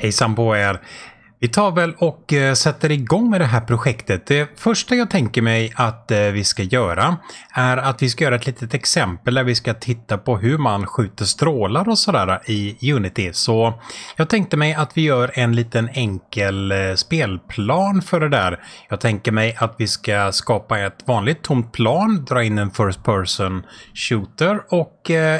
ei san può Vi tar väl och eh, sätter igång med det här projektet. Det första jag tänker mig att eh, vi ska göra är att vi ska göra ett litet exempel där vi ska titta på hur man skjuter strålar och sådär i Unity. Så jag tänkte mig att vi gör en liten enkel eh, spelplan för det där. Jag tänker mig att vi ska skapa ett vanligt tomt plan, dra in en first person shooter och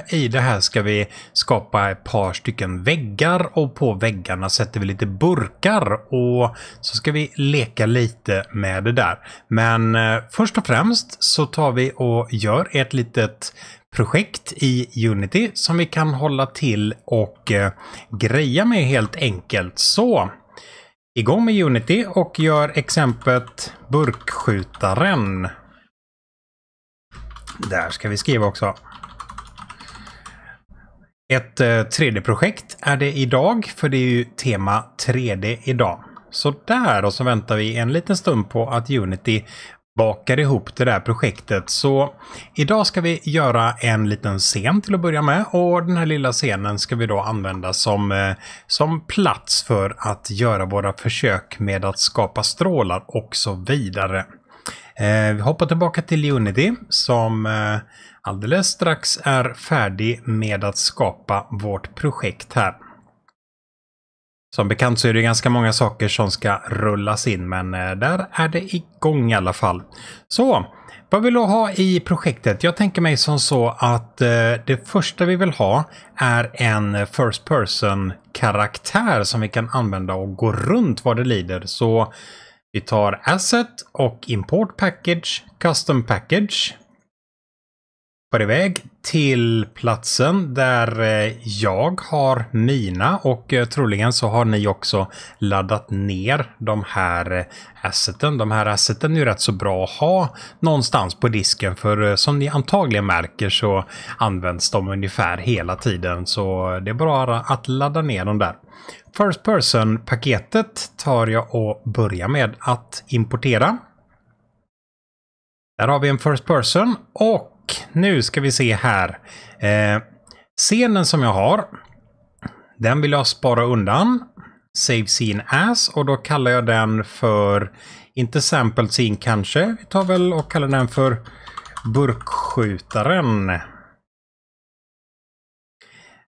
i det här ska vi skapa ett par stycken väggar och på väggarna sätter vi lite burkar och så ska vi leka lite med det där. Men eh, först och främst så tar vi och gör ett litet projekt i Unity som vi kan hålla till och eh, greja med helt enkelt. Så igång med Unity och gör exemplet burkskjutaren. Där ska vi skriva också ett 3D-projekt eh, är det idag, för det är ju tema 3D idag. Så där och så väntar vi en liten stund på att Unity bakar ihop det där projektet. Så idag ska vi göra en liten scen till att börja med och den här lilla scenen ska vi då använda som, eh, som plats för att göra våra försök med att skapa strålar och så vidare. Eh, vi hoppar tillbaka till Unity som alldeles strax är färdig med att skapa vårt projekt här. Som bekant så är det ganska många saker som ska rullas in, men eh, där är det igång i alla fall. Så, vad vill du ha i projektet? Jag tänker mig som så att eh, det första vi vill ha är en First Person-karaktär som vi kan använda och gå runt vad det lider. Så vi tar Asset och Import Package, Custom Package hoppar iväg till platsen där eh, jag har mina och eh, troligen så har ni också laddat ner de här eh, asseten. De här asseten är ju rätt så bra att ha någonstans på disken för som ni antagligen märker så används de ungefär hela tiden så det är bra att ladda ner dem där. First person-paketet tar jag och börjar med att importera. Där har vi en first person och nu ska vi se här. Eh, scenen som jag har, den vill jag spara undan. Save scene as och då kallar jag den för, inte sample scene kanske, vi tar väl och kallar den för burkskjutaren.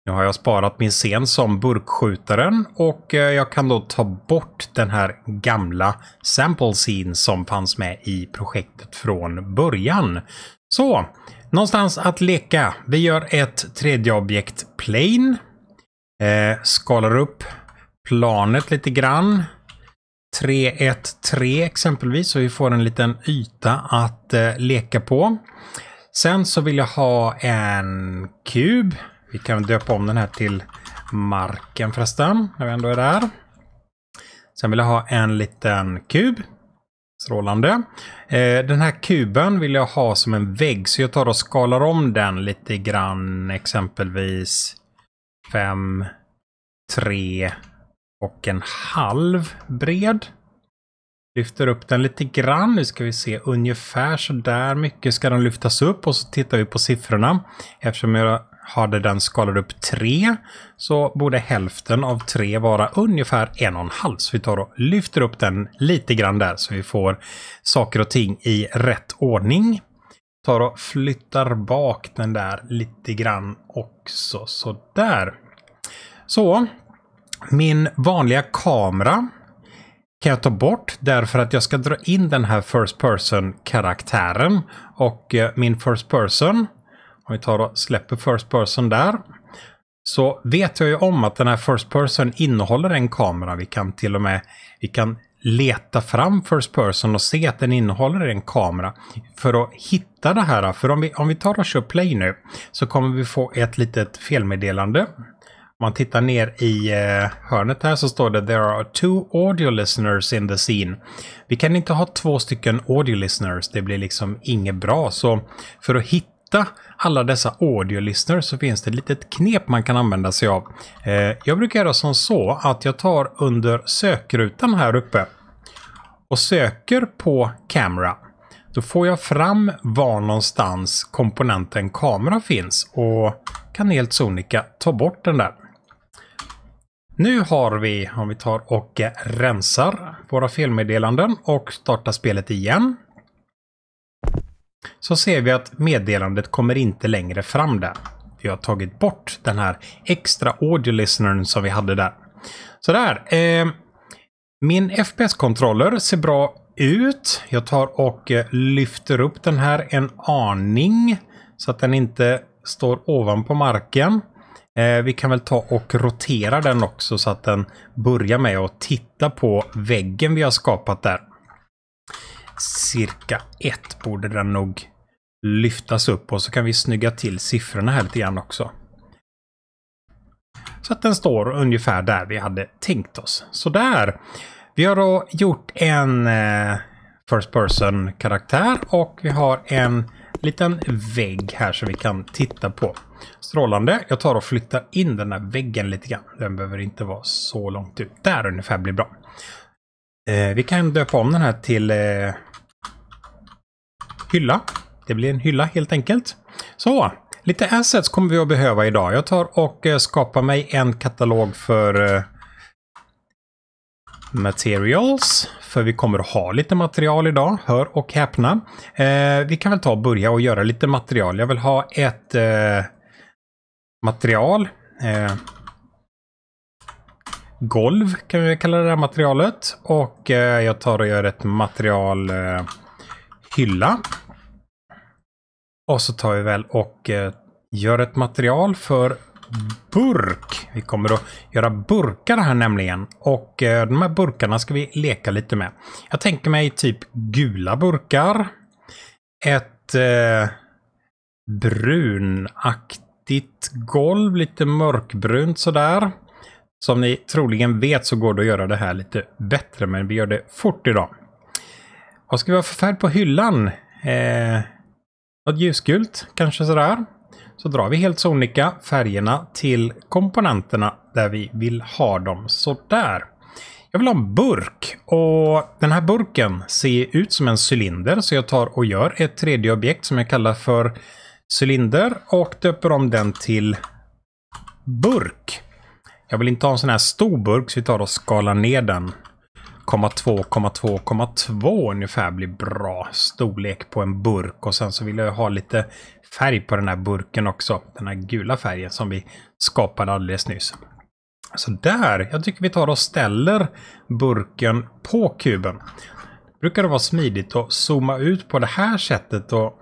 Nu har jag sparat min scen som burkskjutaren och eh, jag kan då ta bort den här gamla sample scene som fanns med i projektet från början. Så, någonstans att leka. Vi gör ett tredje objekt plane. Eh, skalar upp planet lite grann. 313 exempelvis, så vi får en liten yta att eh, leka på. Sen så vill jag ha en kub vi kan döpa om den här till marken förresten, när vi ändå är där. Sen vill jag ha en liten kub. Strålande. Eh, den här kuben vill jag ha som en vägg, så jag tar och skalar om den lite grann. Exempelvis 5, 3 och en halv bred. Lyfter upp den lite grann. Nu ska vi se ungefär så där mycket ska den lyftas upp och så tittar vi på siffrorna. Eftersom jag hade den skalat upp 3 så borde hälften av 3 vara ungefär 1,5. Så vi tar och lyfter upp den lite grann där så vi får saker och ting i rätt ordning. Tar och flyttar bak den där lite grann också. Sådär. Så. Min vanliga kamera kan jag ta bort därför att jag ska dra in den här first person karaktären. Och eh, min first person om vi tar och släpper First Person där. Så vet jag ju om att den här First Person innehåller en kamera. Vi kan till och med vi kan leta fram First Person och se att den innehåller en kamera. För att hitta det här, för om vi, om vi tar och kör play nu så kommer vi få ett litet felmeddelande. Om man tittar ner i eh, hörnet här så står det “There are two audio listeners in the scene”. Vi kan inte ha två stycken audio listeners, det blir liksom inget bra. Så för att hitta hitta alla dessa audiolister så finns det ett litet knep man kan använda sig av. Eh, jag brukar göra som så att jag tar under sökrutan här uppe och söker på Camera. Då får jag fram var någonstans komponenten kamera finns och kan helt sonika ta bort den där. Nu har vi, om vi tar och eh, rensar våra felmeddelanden och startar spelet igen så ser vi att meddelandet kommer inte längre fram där. Vi har tagit bort den här extra audio listenern som vi hade där. Sådär! Eh, min FPS-kontroller ser bra ut. Jag tar och eh, lyfter upp den här en aning så att den inte står ovanpå marken. Eh, vi kan väl ta och rotera den också så att den börjar med att titta på väggen vi har skapat där. Cirka ett borde den nog lyftas upp och så kan vi snygga till siffrorna här lite grann också. Så att den står ungefär där vi hade tänkt oss. Så där. Vi har då gjort en eh, First Person-karaktär och vi har en liten vägg här som vi kan titta på. Strålande. Jag tar och flyttar in den här väggen lite grann. Den behöver inte vara så långt ut. Där ungefär blir bra. Eh, vi kan döpa om den här till eh, hylla. Det blir en hylla helt enkelt. Så, lite assets kommer vi att behöva idag. Jag tar och eh, skapar mig en katalog för eh, materials. För vi kommer att ha lite material idag, hör och häpna. Eh, vi kan väl ta och börja och göra lite material. Jag vill ha ett material. golv kan vi kalla det här materialet. Och jag tar och gör ett material hylla. Och så tar vi väl och eh, gör ett material för burk. Vi kommer att göra burkar här nämligen. Och eh, de här burkarna ska vi leka lite med. Jag tänker mig typ gula burkar. Ett eh, brunaktigt golv, lite mörkbrunt sådär. Som ni troligen vet så går det att göra det här lite bättre, men vi gör det fort idag. Vad ska vi ha för färg på hyllan? Eh, något ljusgult, kanske sådär. Så drar vi helt sonika färgerna till komponenterna där vi vill ha dem. Sådär. Jag vill ha en burk och den här burken ser ut som en cylinder så jag tar och gör ett tredje objekt som jag kallar för cylinder och döper om den till burk. Jag vill inte ha en sån här stor burk så vi tar och skalar ner den. 0,2,2,2 ungefär blir bra storlek på en burk. Och sen så vill jag ha lite färg på den här burken också. Den här gula färgen som vi skapade alldeles nyss. Så där, jag tycker vi tar och ställer burken på kuben. Det brukar det vara smidigt att zooma ut på det här sättet och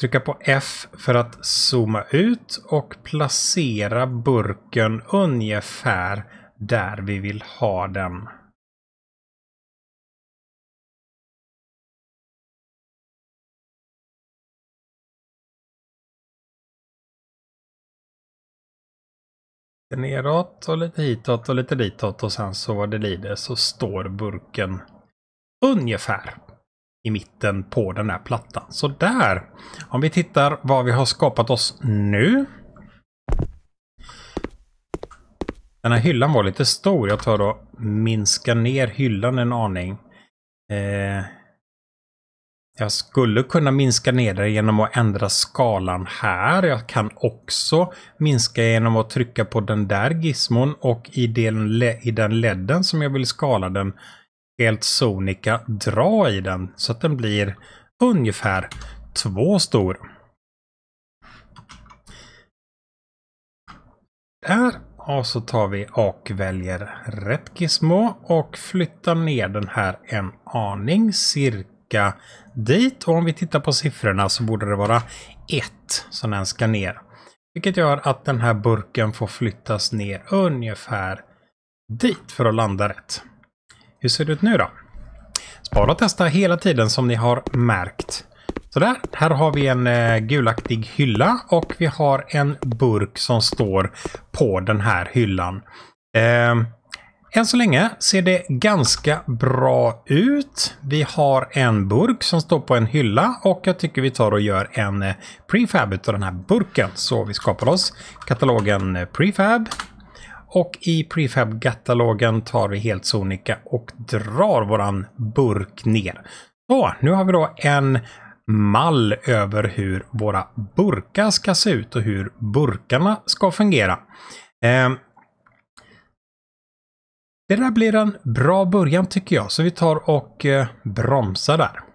trycka på F för att zooma ut och placera burken ungefär där vi vill ha den. Lite neråt och lite hitåt och lite ditåt och sen så vad det lider så står burken ungefär i mitten på den här plattan. Så där! Om vi tittar vad vi har skapat oss nu Den här hyllan var lite stor. Jag tar och minskar ner hyllan en aning. Eh, jag skulle kunna minska ner det genom att ändra skalan här. Jag kan också minska genom att trycka på den där gizmon och i den, i den ledden som jag vill skala den helt sonika dra i den så att den blir ungefär två stor. Där och så tar vi och väljer rätt gizmo och flyttar ner den här en aning cirka dit. Och om vi tittar på siffrorna så borde det vara ett som den ska ner. Vilket gör att den här burken får flyttas ner ungefär dit för att landa rätt. Hur ser det ut nu då? Spara och testa hela tiden som ni har märkt. Sådär, här har vi en eh, gulaktig hylla och vi har en burk som står på den här hyllan. Eh, än så länge ser det ganska bra ut. Vi har en burk som står på en hylla och jag tycker vi tar och gör en eh, prefab av den här burken. Så vi skapar oss katalogen eh, prefab. Och i prefab-katalogen tar vi helt sonika och drar våran burk ner. Så, nu har vi då en mall över hur våra burkar ska se ut och hur burkarna ska fungera. Ehm, det där blir en bra början tycker jag, så vi tar och eh, bromsar där.